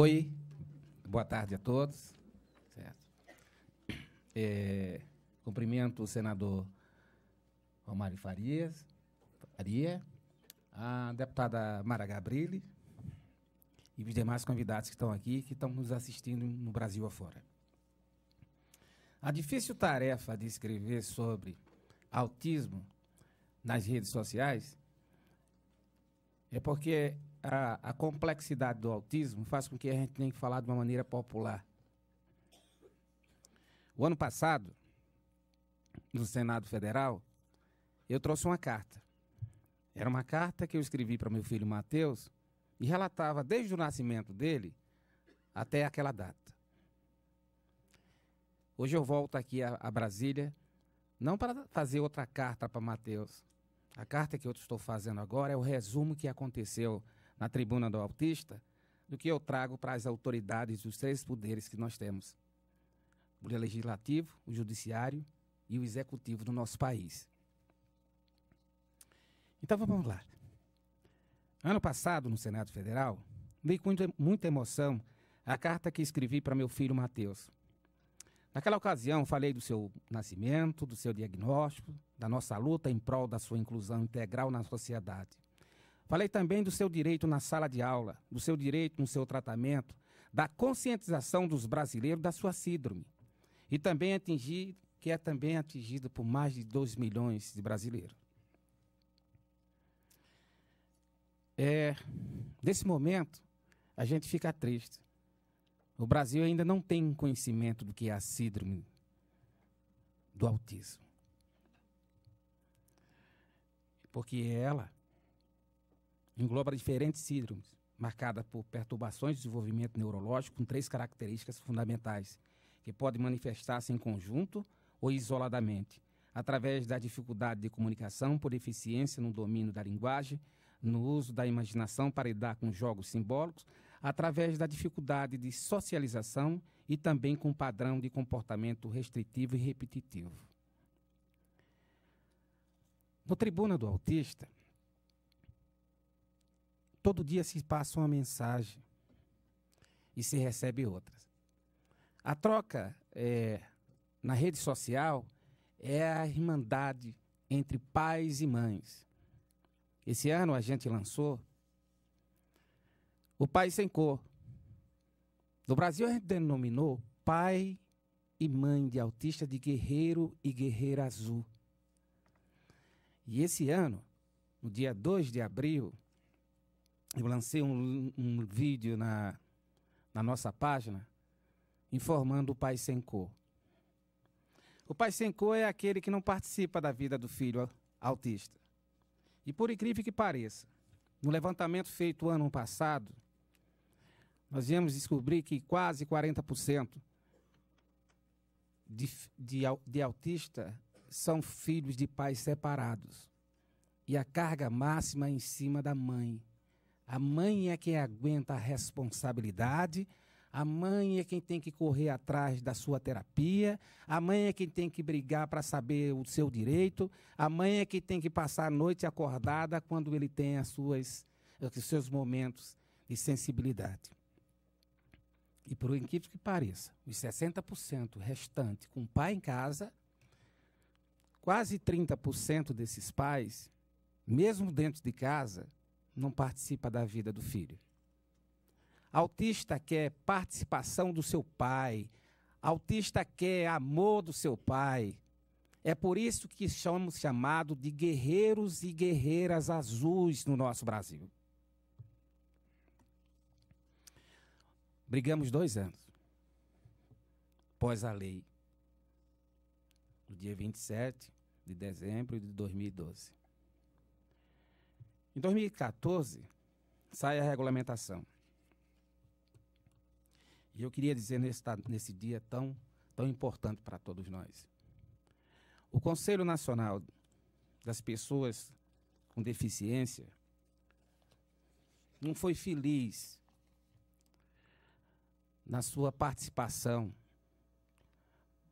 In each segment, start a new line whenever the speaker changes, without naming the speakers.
Oi, boa tarde a todos. Certo. É, cumprimento o senador Romário Farias, Faria, a deputada Mara Gabrilli e os demais convidados que estão aqui, que estão nos assistindo no Brasil afora. A difícil tarefa de escrever sobre autismo nas redes sociais é porque a, a complexidade do autismo faz com que a gente tenha que falar de uma maneira popular. O ano passado, no Senado Federal, eu trouxe uma carta. Era uma carta que eu escrevi para meu filho Mateus e relatava desde o nascimento dele até aquela data. Hoje eu volto aqui a, a Brasília não para fazer outra carta para Mateus. A carta que eu estou fazendo agora é o resumo que aconteceu na tribuna do autista, do que eu trago para as autoridades dos três poderes que nós temos: o legislativo, o judiciário e o executivo do nosso país. Então vamos lá. Ano passado, no Senado Federal, li com muita emoção a carta que escrevi para meu filho Mateus. Naquela ocasião, falei do seu nascimento, do seu diagnóstico, da nossa luta em prol da sua inclusão integral na sociedade. Falei também do seu direito na sala de aula, do seu direito no seu tratamento, da conscientização dos brasileiros da sua síndrome. E também atingir, que é também atingido por mais de 2 milhões de brasileiros. É, nesse momento, a gente fica triste. O Brasil ainda não tem conhecimento do que é a síndrome do autismo. Porque ela engloba diferentes síndromes, marcada por perturbações de desenvolvimento neurológico com três características fundamentais, que podem manifestar-se em conjunto ou isoladamente, através da dificuldade de comunicação por eficiência no domínio da linguagem, no uso da imaginação para lidar com jogos simbólicos, através da dificuldade de socialização e também com padrão de comportamento restritivo e repetitivo. No Tribuna do Autista, Todo dia se passa uma mensagem e se recebe outras. A troca é, na rede social é a irmandade entre pais e mães. Esse ano a gente lançou o Pai Sem Cor. No Brasil a gente denominou Pai e Mãe de Autista de Guerreiro e Guerreira Azul. E esse ano, no dia 2 de abril, eu lancei um, um vídeo na, na nossa página informando o pai sem cor. O pai sem cor é aquele que não participa da vida do filho autista. E por incrível que pareça, no levantamento feito ano passado, nós viemos descobrir que quase 40% de, de, de autistas são filhos de pais separados. E a carga máxima é em cima da mãe. A mãe é quem aguenta a responsabilidade, a mãe é quem tem que correr atrás da sua terapia, a mãe é quem tem que brigar para saber o seu direito, a mãe é quem tem que passar a noite acordada quando ele tem as suas, os seus momentos de sensibilidade. E por incrível que pareça, os 60% restante com o pai em casa, quase 30% desses pais, mesmo dentro de casa, não participa da vida do filho. Autista quer participação do seu pai. Autista quer amor do seu pai. É por isso que somos chamados de guerreiros e guerreiras azuis no nosso Brasil. Brigamos dois anos. Pós a lei. No dia 27 de dezembro de 2012. Em 2014, sai a regulamentação. E eu queria dizer nesse, nesse dia tão, tão importante para todos nós. O Conselho Nacional das Pessoas com Deficiência não foi feliz na sua participação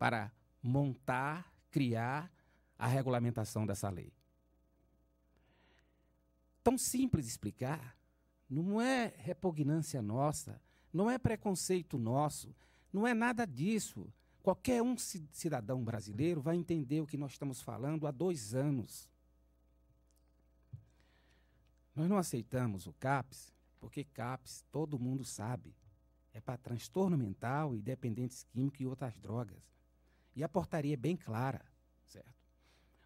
para montar, criar a regulamentação dessa lei tão simples explicar. Não é repugnância nossa, não é preconceito nosso, não é nada disso. Qualquer um cidadão brasileiro vai entender o que nós estamos falando há dois anos. Nós não aceitamos o CAPS, porque CAPS todo mundo sabe. É para transtorno mental e dependentes químicos e outras drogas. E a portaria é bem clara, certo?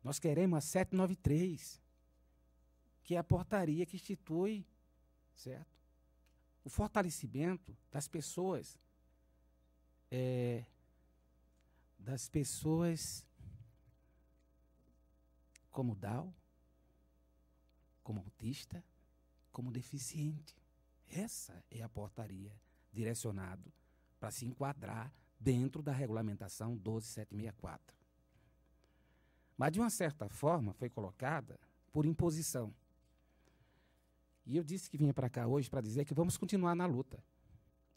Nós queremos a 793 que é a portaria que institui, certo? O fortalecimento das pessoas, é, das pessoas como dal, como autista, como deficiente. Essa é a portaria direcionado para se enquadrar dentro da regulamentação 12764. Mas, de uma certa forma, foi colocada por imposição. E eu disse que vinha para cá hoje para dizer que vamos continuar na luta.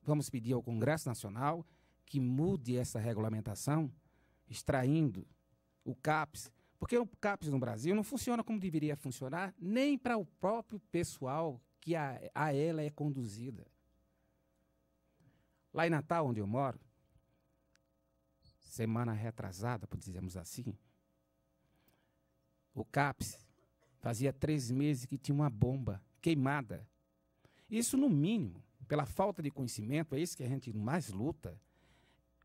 Vamos pedir ao Congresso Nacional que mude essa regulamentação, extraindo o CAPES, porque o CAPES no Brasil não funciona como deveria funcionar, nem para o próprio pessoal que a, a ela é conduzida. Lá em Natal, onde eu moro, semana retrasada, por dizermos assim, o CAPES fazia três meses que tinha uma bomba queimada. Isso, no mínimo, pela falta de conhecimento, é isso que a gente mais luta.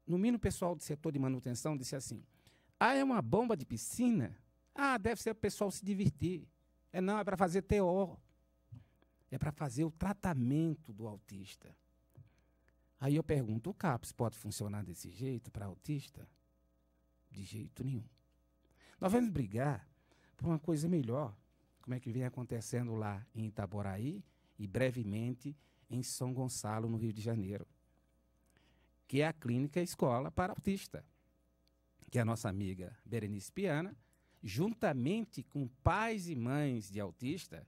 No mínimo, o pessoal do setor de manutenção disse assim: ah, é uma bomba de piscina? Ah, deve ser o pessoal se divertir. É não, é para fazer TO. É para fazer o tratamento do autista. Aí eu pergunto: o CAPS pode funcionar desse jeito para autista? De jeito nenhum. Nós vamos brigar por uma coisa melhor como é que vem acontecendo lá em Itaboraí e brevemente em São Gonçalo, no Rio de Janeiro, que é a clínica escola para autista, que a nossa amiga Berenice Piana, juntamente com pais e mães de autista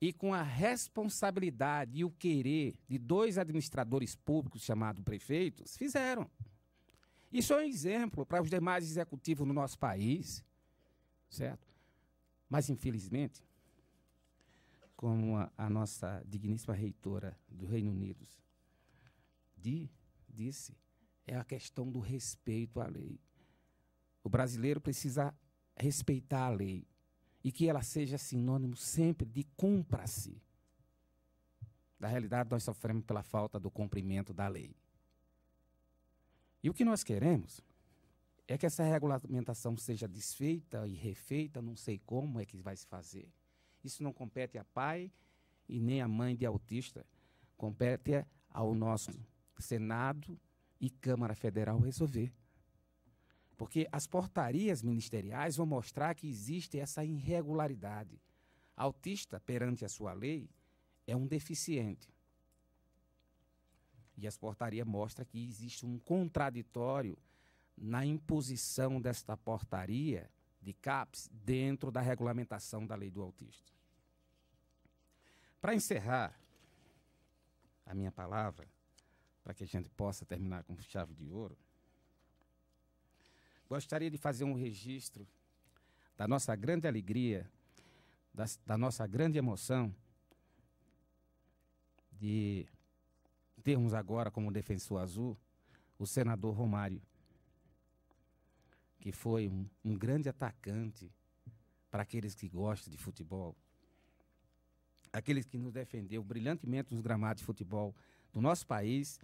e com a responsabilidade e o querer de dois administradores públicos chamados prefeitos, fizeram. Isso é um exemplo para os demais executivos no nosso país, certo? Mas, infelizmente, como a, a nossa digníssima reitora do Reino Unido de, disse, é a questão do respeito à lei. O brasileiro precisa respeitar a lei e que ela seja sinônimo sempre de cumpra-se. Na realidade, nós sofremos pela falta do cumprimento da lei. E o que nós queremos é que essa regulamentação seja desfeita e refeita, não sei como é que vai se fazer. Isso não compete a pai e nem a mãe de autista. Compete ao nosso Senado e Câmara Federal resolver. Porque as portarias ministeriais vão mostrar que existe essa irregularidade. Autista, perante a sua lei, é um deficiente. E as portarias mostram que existe um contraditório na imposição desta portaria de CAPES dentro da regulamentação da lei do autista. Para encerrar a minha palavra, para que a gente possa terminar com chave de ouro, gostaria de fazer um registro da nossa grande alegria, da, da nossa grande emoção de termos agora como defensor azul o senador Romário que foi um, um grande atacante para aqueles que gostam de futebol, aqueles que nos defendeu brilhantemente nos gramados de futebol do nosso país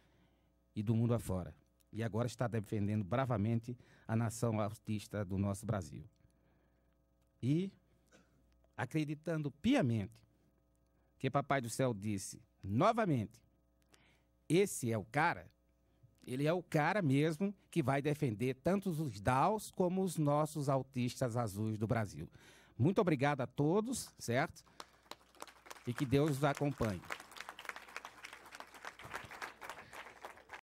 e do mundo afora. E agora está defendendo bravamente a nação artista do nosso Brasil. E acreditando piamente que Papai do Céu disse novamente: esse é o cara ele é o cara mesmo que vai defender tanto os DAOs como os nossos autistas azuis do Brasil. Muito obrigado a todos, certo? E que Deus os acompanhe.